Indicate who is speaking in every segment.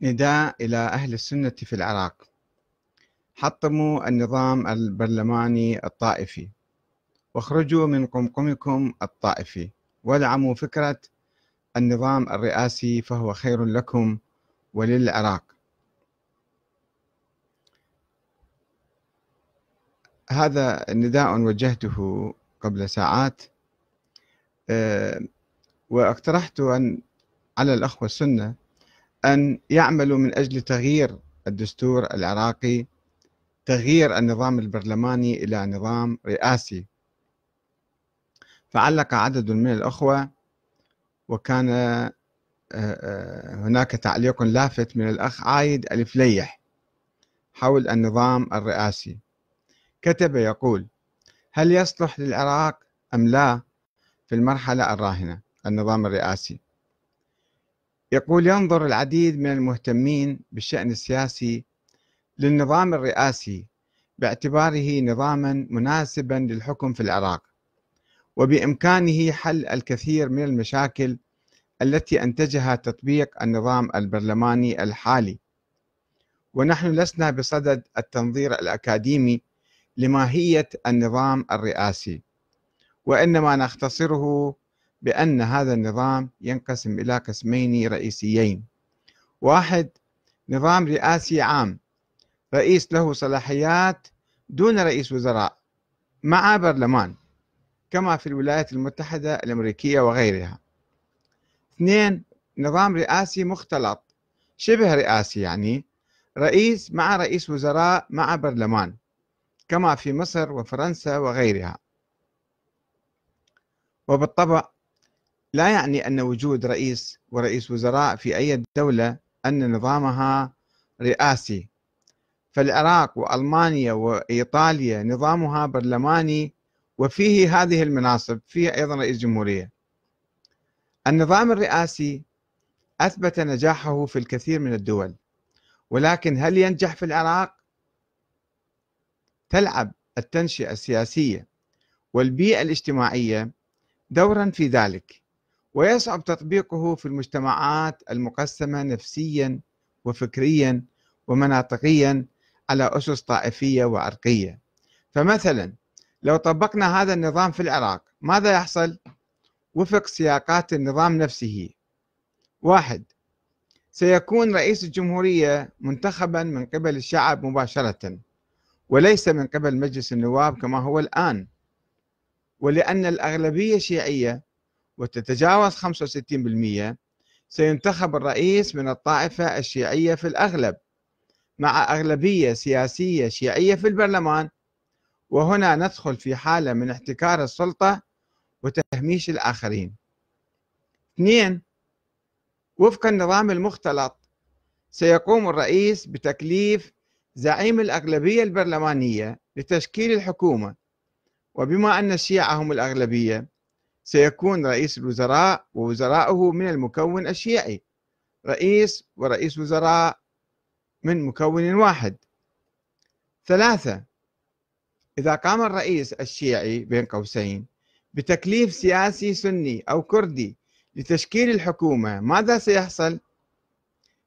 Speaker 1: نداء إلى أهل السنة في العراق حطموا النظام البرلماني الطائفي واخرجوا من قمقمكم الطائفي وادعموا فكرة النظام الرئاسي فهو خير لكم وللعراق هذا نداء وجهته قبل ساعات آه، واقترحت أن على الأخوة السنة أن يعملوا من أجل تغيير الدستور العراقي تغيير النظام البرلماني إلى نظام رئاسي فعلق عدد من الأخوة وكان آه، آه، هناك تعليق لافت من الأخ عايد الفليح حول النظام الرئاسي كتب يقول هل يصلح للعراق أم لا في المرحلة الراهنة النظام الرئاسي يقول ينظر العديد من المهتمين بالشأن السياسي للنظام الرئاسي باعتباره نظاما مناسبا للحكم في العراق وبإمكانه حل الكثير من المشاكل التي أنتجها تطبيق النظام البرلماني الحالي ونحن لسنا بصدد التنظير الأكاديمي لماهية النظام الرئاسي وإنما نختصره بأن هذا النظام ينقسم إلى قسمين رئيسيين واحد نظام رئاسي عام رئيس له صلاحيات دون رئيس وزراء مع برلمان كما في الولايات المتحدة الأمريكية وغيرها اثنين نظام رئاسي مختلط شبه رئاسي يعني رئيس مع رئيس وزراء مع برلمان كما في مصر وفرنسا وغيرها وبالطبع لا يعني أن وجود رئيس ورئيس وزراء في أي دولة أن نظامها رئاسي فالعراق وألمانيا وإيطاليا نظامها برلماني وفيه هذه المناصب فيه أيضا رئيس جمهورية النظام الرئاسي أثبت نجاحه في الكثير من الدول ولكن هل ينجح في العراق؟ تلعب التنشئة السياسية والبيئة الاجتماعية دورا في ذلك ويصعب تطبيقه في المجتمعات المقسمة نفسيا وفكريا ومناطقيا على أسس طائفية وعرقية فمثلا لو طبقنا هذا النظام في العراق ماذا يحصل؟ وفق سياقات النظام نفسه واحد سيكون رئيس الجمهورية منتخبا من قبل الشعب مباشرة وليس من قبل مجلس النواب كما هو الآن ولأن الأغلبية الشيعيه وتتجاوز 65% سينتخب الرئيس من الطائفة الشيعية في الأغلب مع أغلبية سياسية شيعية في البرلمان وهنا ندخل في حالة من احتكار السلطة وتهميش الآخرين اثنين وفق النظام المختلط سيقوم الرئيس بتكليف زعيم الأغلبية البرلمانية لتشكيل الحكومة وبما أن الشيعة هم الأغلبية سيكون رئيس الوزراء ووزراؤه من المكون الشيعي رئيس ورئيس وزراء من مكون واحد ثلاثة إذا قام الرئيس الشيعي بين قوسين بتكليف سياسي سني أو كردي لتشكيل الحكومة ماذا سيحصل؟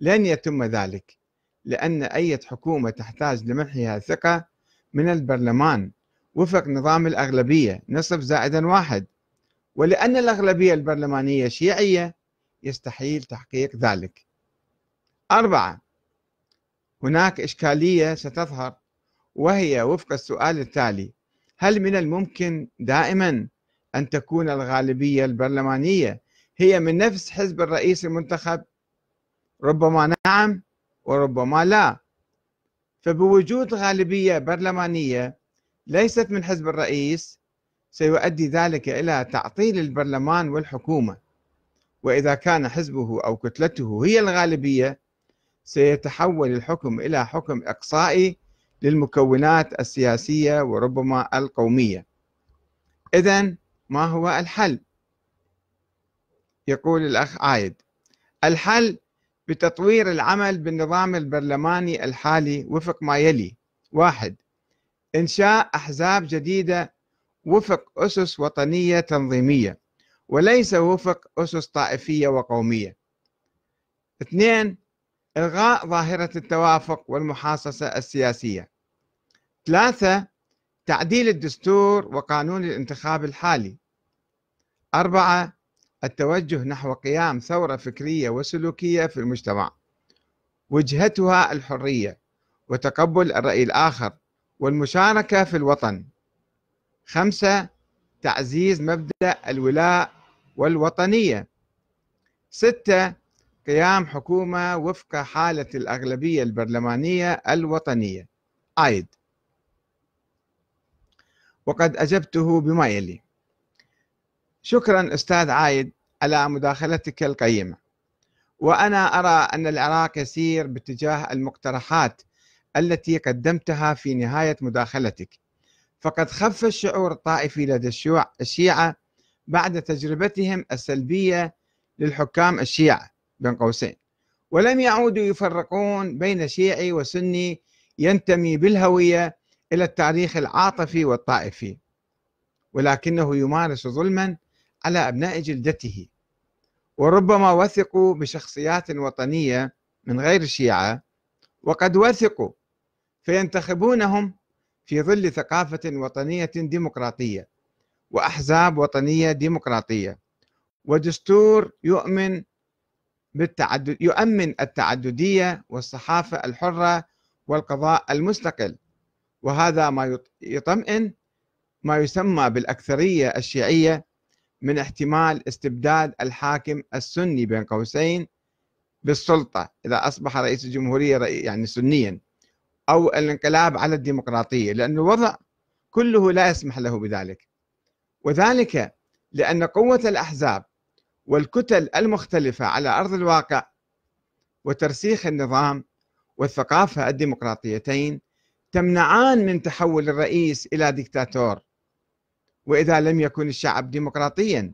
Speaker 1: لن يتم ذلك لأن أي حكومة تحتاج لمنحها ثقة من البرلمان وفق نظام الأغلبية نصف زائدا واحد ولأن الأغلبية البرلمانية شيعية يستحيل تحقيق ذلك أربعة هناك إشكالية ستظهر وهي وفق السؤال التالي هل من الممكن دائما أن تكون الغالبية البرلمانية هي من نفس حزب الرئيس المنتخب ربما نعم وربما لا فبوجود غالبية برلمانية ليست من حزب الرئيس سيؤدي ذلك إلى تعطيل البرلمان والحكومة وإذا كان حزبه أو كتلته هي الغالبية سيتحول الحكم إلى حكم إقصائي للمكونات السياسية وربما القومية إذا ما هو الحل؟ يقول الأخ عايد الحل بتطوير العمل بالنظام البرلماني الحالي وفق ما يلي واحد إنشاء أحزاب جديدة وفق أسس وطنية تنظيمية وليس وفق أسس طائفية وقومية اثنين إلغاء ظاهرة التوافق والمحاصصة السياسية ثلاثة تعديل الدستور وقانون الانتخاب الحالي أربعة التوجه نحو قيام ثورة فكرية وسلوكية في المجتمع وجهتها الحرية وتقبل الرأي الآخر والمشاركة في الوطن خمسة تعزيز مبدأ الولاء والوطنية ستة قيام حكومة وفق حالة الأغلبية البرلمانية الوطنية عايد وقد أجبته بما يلي شكرا أستاذ عايد على مداخلتك القيمة وأنا أرى أن العراق يسير باتجاه المقترحات التي قدمتها في نهاية مداخلتك فقد خف الشعور الطائفي لدى الشيعة بعد تجربتهم السلبية للحكام الشيعة بين قوسين ولم يعودوا يفرقون بين شيعي وسني ينتمي بالهوية إلى التاريخ العاطفي والطائفي ولكنه يمارس ظلما على أبناء جلدته وربما وثقوا بشخصيات وطنية من غير الشيعة وقد وثقوا فينتخبونهم في ظل ثقافة وطنية ديمقراطية وأحزاب وطنية ديمقراطية ودستور يؤمن بالتعدد يؤمن التعددية والصحافة الحرة والقضاء المستقل وهذا ما يطمئن ما يسمى بالأكثرية الشيعية من احتمال استبداد الحاكم السني بين قوسين بالسلطة إذا أصبح رئيس الجمهورية يعني سنيا أو الانقلاب على الديمقراطية لأن الوضع كله لا يسمح له بذلك وذلك لأن قوة الأحزاب والكتل المختلفة على أرض الواقع وترسيخ النظام والثقافة الديمقراطيتين تمنعان من تحول الرئيس إلى دكتاتور وإذا لم يكن الشعب ديمقراطيا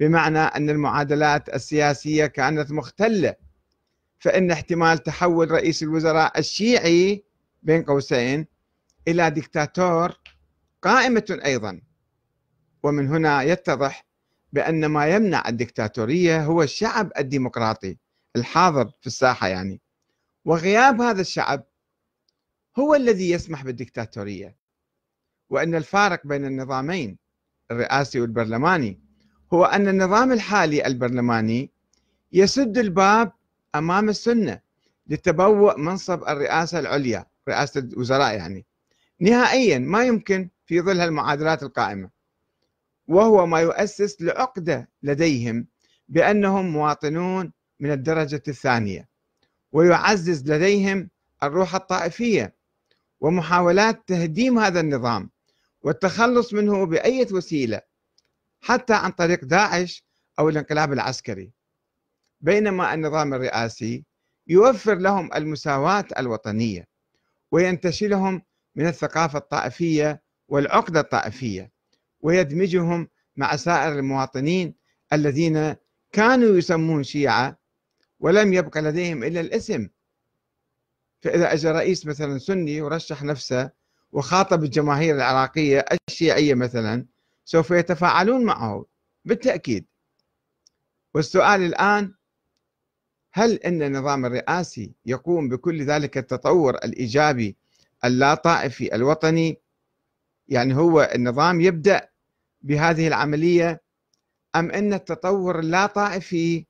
Speaker 1: بمعنى أن المعادلات السياسية كانت مختلة فإن احتمال تحول رئيس الوزراء الشيعي بين قوسين إلى دكتاتور قائمة أيضا ومن هنا يتضح بأن ما يمنع الدكتاتورية هو الشعب الديمقراطي الحاضر في الساحة يعني وغياب هذا الشعب هو الذي يسمح بالدكتاتورية وأن الفارق بين النظامين الرئاسي والبرلماني هو أن النظام الحالي البرلماني يسد الباب أمام السنة لتبوء منصب الرئاسة العليا رئاسه الوزراء يعني نهائيا ما يمكن في ظل هالمعادلات القائمه وهو ما يؤسس لعقده لديهم بانهم مواطنون من الدرجه الثانيه ويعزز لديهم الروح الطائفيه ومحاولات تهديم هذا النظام والتخلص منه باي وسيله حتى عن طريق داعش او الانقلاب العسكري بينما النظام الرئاسي يوفر لهم المساواه الوطنيه وينتشلهم من الثقافة الطائفية والعقدة الطائفية ويدمجهم مع سائر المواطنين الذين كانوا يسمون شيعة ولم يبقى لديهم إلا الاسم فإذا أجى رئيس مثلا سني ورشح نفسه وخاطب الجماهير العراقية الشيعية مثلا سوف يتفاعلون معه بالتأكيد والسؤال الآن هل أن النظام الرئاسي يقوم بكل ذلك التطور الإيجابي اللا طائفي الوطني يعني هو النظام يبدأ بهذه العملية أم أن التطور اللا طائفي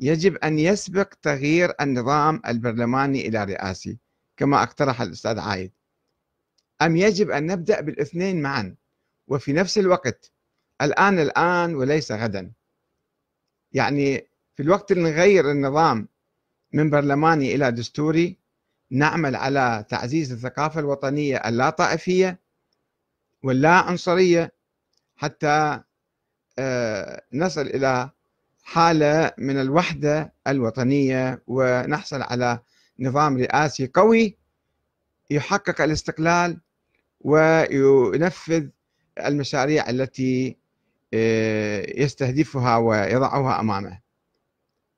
Speaker 1: يجب أن يسبق تغيير النظام البرلماني إلى رئاسي كما اقترح الأستاذ عايد أم يجب أن نبدأ بالاثنين معا وفي نفس الوقت الآن الآن وليس غدا يعني في الوقت اللي نغير النظام من برلماني إلى دستوري نعمل على تعزيز الثقافة الوطنية اللا طائفية واللا عنصرية حتى آه، نصل إلى حالة من الوحدة الوطنية ونحصل على نظام رئاسي قوي يحقق الاستقلال وينفذ المشاريع التي آه، يستهدفها ويضعها امامه